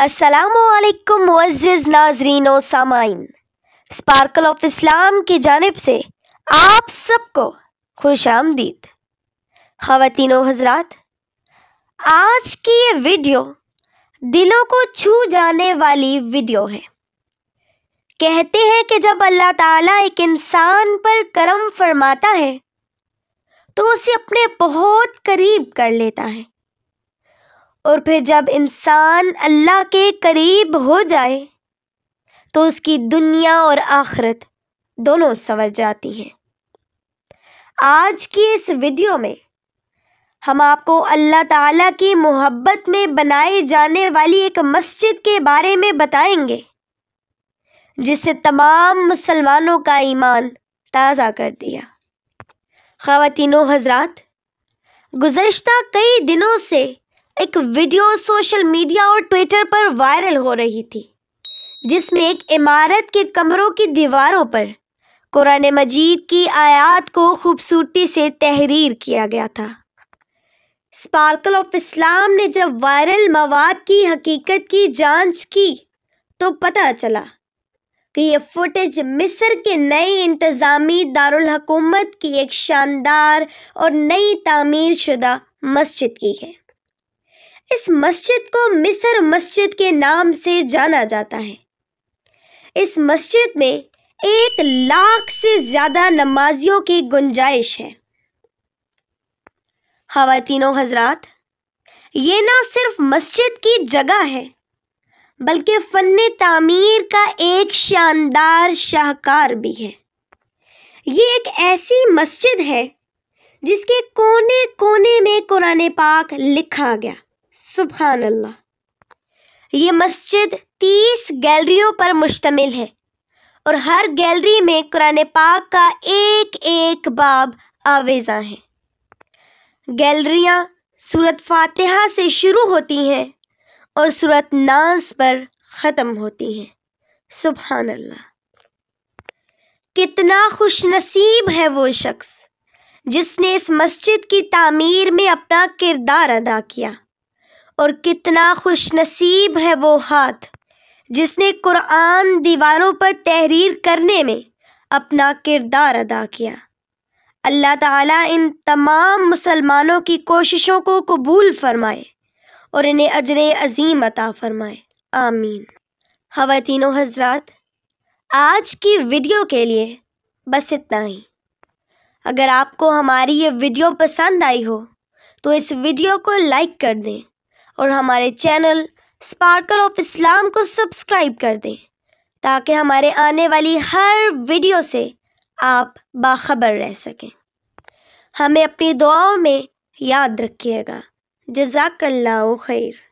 असलकम मज़ नाजरीन सामाइन sparkle of Islam की जानब से आप सबको खुश आमदीद ख़वान हजरात आज की ये वीडियो दिलों को छू जाने वाली वीडियो है कहते हैं कि जब अल्लाह ताला एक इंसान पर करम फरमाता है तो उसे अपने बहुत करीब कर लेता है और फिर जब इंसान अल्लाह के करीब हो जाए तो उसकी दुनिया और आखरत दोनों संवर जाती हैं आज की इस वीडियो में हम आपको अल्लाह ताला की मोहब्बत में बनाए जाने वाली एक मस्जिद के बारे में बताएंगे जिससे तमाम मुसलमानों का ईमान ताज़ा कर दिया ख़वातिनों हजरात गुज्त कई दिनों से एक वीडियो सोशल मीडिया और ट्विटर पर वायरल हो रही थी जिसमें एक इमारत के कमरों की दीवारों पर कुरान मजीद की आयात को खूबसूरती से तहरीर किया गया था स्पार्कल ऑफ इस्लाम ने जब वायरल मवाद की हकीकत की जांच की तो पता चला कि ये फुटेज मिस्र के नए इंतज़ामी दारकूमत की एक शानदार और नई तामीर शुदा मस्जिद की है इस मस्जिद को मिसर मस्जिद के नाम से जाना जाता है इस मस्जिद में एक लाख से ज़्यादा नमाजियों की गुंजाइश है खातिनों हजरात ये ना सिर्फ मस्जिद की जगह है बल्कि फ़न तामीर का एक शानदार शाहकार भी है ये एक ऐसी मस्जिद है जिसके कोने कोने में कुरान पाक लिखा गया सुबहान अल्लाह ये मस्जिद तीस गैलरियों पर मुश्तमिल है और हर गैलरी में कुरान पाक का एक एक बाब आवेजा है गैलरियाँ सूरत फातिहा से शुरू होती हैं और सूरत नाज पर ख़त्म होती हैं सुबहान अल्लाह कितना खुशनसीब है वो शख्स जिसने इस मस्जिद की तामीर में अपना किरदार अदा किया और कितना खुशनसीब है वो हाथ जिसने कुरान दीवारों पर तहरीर करने में अपना किरदार अदा किया अल्लाह ताला इन तमाम मुसलमानों की कोशिशों को कबूल फरमाए और इन्हें अजर अजीम अता फरमाए आमीन खातिनों हजरात आज की वीडियो के लिए बस इतना ही अगर आपको हमारी ये वीडियो पसंद आई हो तो इस वीडियो को लाइक कर दें और हमारे चैनल स्पार्कल ऑफ इस्लाम को सब्सक्राइब कर दें ताकि हमारे आने वाली हर वीडियो से आप बाखबर रह सकें हमें अपनी दुआओं में याद रखिएगा जजाकल्ला खैर